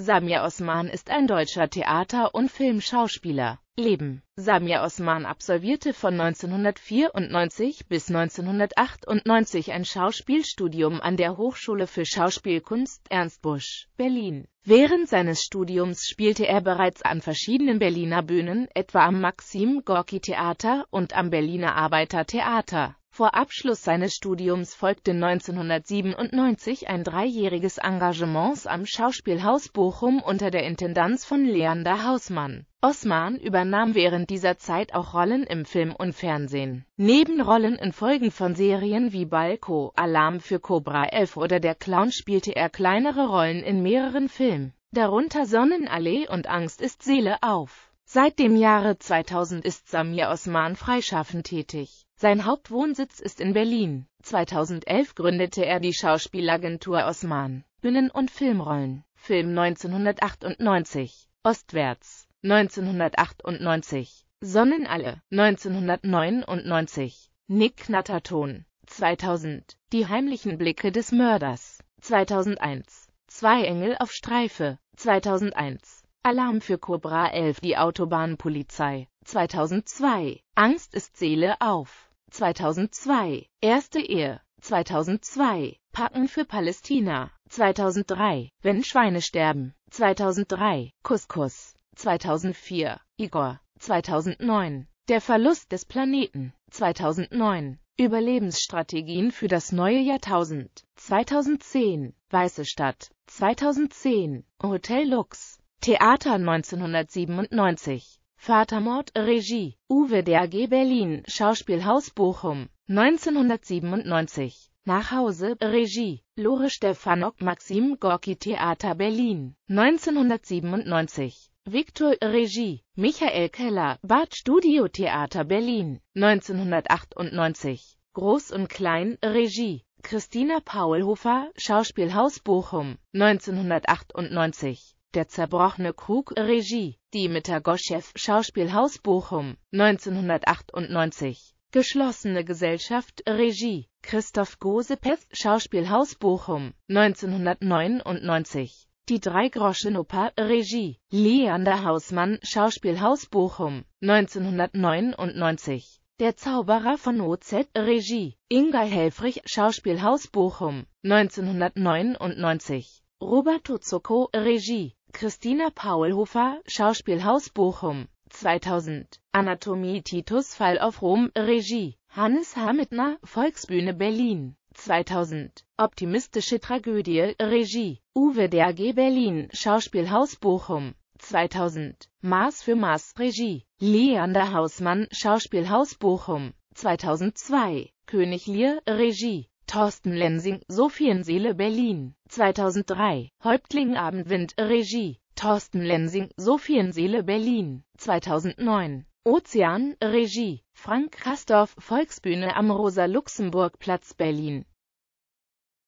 Samir Osman ist ein deutscher Theater- und Filmschauspieler. Leben Samir Osman absolvierte von 1994 bis 1998 ein Schauspielstudium an der Hochschule für Schauspielkunst Ernst Busch, Berlin. Während seines Studiums spielte er bereits an verschiedenen Berliner Bühnen, etwa am Maxim-Gorki-Theater und am Berliner Arbeiter Theater. Vor Abschluss seines Studiums folgte 1997 ein dreijähriges Engagement am Schauspielhaus Bochum unter der Intendanz von Leander Hausmann. Osman übernahm während dieser Zeit auch Rollen im Film und Fernsehen. Neben Rollen in Folgen von Serien wie Balko, Alarm für Cobra 11 oder Der Clown spielte er kleinere Rollen in mehreren Filmen, darunter Sonnenallee und Angst ist Seele auf. Seit dem Jahre 2000 ist Samir Osman freischaffend tätig. Sein Hauptwohnsitz ist in Berlin. 2011 gründete er die Schauspielagentur Osman, Bühnen- und Filmrollen. Film 1998, Ostwärts, 1998, Sonnenalle, 1999, Nick Knatterton, 2000, Die heimlichen Blicke des Mörders, 2001, Zwei Engel auf Streife, 2001, Alarm für Cobra 11 Die Autobahnpolizei 2002 Angst ist Seele auf 2002 Erste Ehe 2002 Packen für Palästina 2003 Wenn Schweine sterben 2003 Couscous 2004 Igor 2009 Der Verlust des Planeten 2009 Überlebensstrategien für das neue Jahrtausend 2010 Weiße Stadt 2010 Hotel Lux Theater 1997. Vatermord, Regie, Uwe der AG Berlin, Schauspielhaus Bochum, 1997. Nach Hause, Regie, Lore Stefanok, Maxim Gorki Theater Berlin, 1997. Viktor, Regie, Michael Keller, Bad Studio Theater Berlin, 1998. Groß und Klein, Regie, Christina Paulhofer, Schauspielhaus Bochum, 1998. Der zerbrochene Krug Regie, die Mitagoschew Schauspielhaus Bochum, 1998. Geschlossene Gesellschaft Regie, Christoph Gosepev Schauspielhaus Bochum, 1999. Die Drei-Groschen-Oper Regie, Leander Hausmann Schauspielhaus Bochum, 1999. Der Zauberer von OZ Regie, Inga Helfrich Schauspielhaus Bochum, 1999. Robert Tozoko Regie, Christina Paulhofer, Schauspielhaus Bochum, 2000, Anatomie Titus Fall auf Rom, Regie, Hannes Hamitner, Volksbühne Berlin, 2000, Optimistische Tragödie, Regie, Uwe Derge Berlin, Schauspielhaus Bochum, 2000, Maß für Maß, Regie, Leander Hausmann, Schauspielhaus Bochum, 2002, König Lear, Regie, Thorsten Lensing, Sophienseele Berlin, 2003, Häuptling Abendwind, Regie, Thorsten Lensing, Sophienseele Berlin, 2009, Ozean, Regie, Frank Kastorf, Volksbühne am Rosa-Luxemburg-Platz Berlin,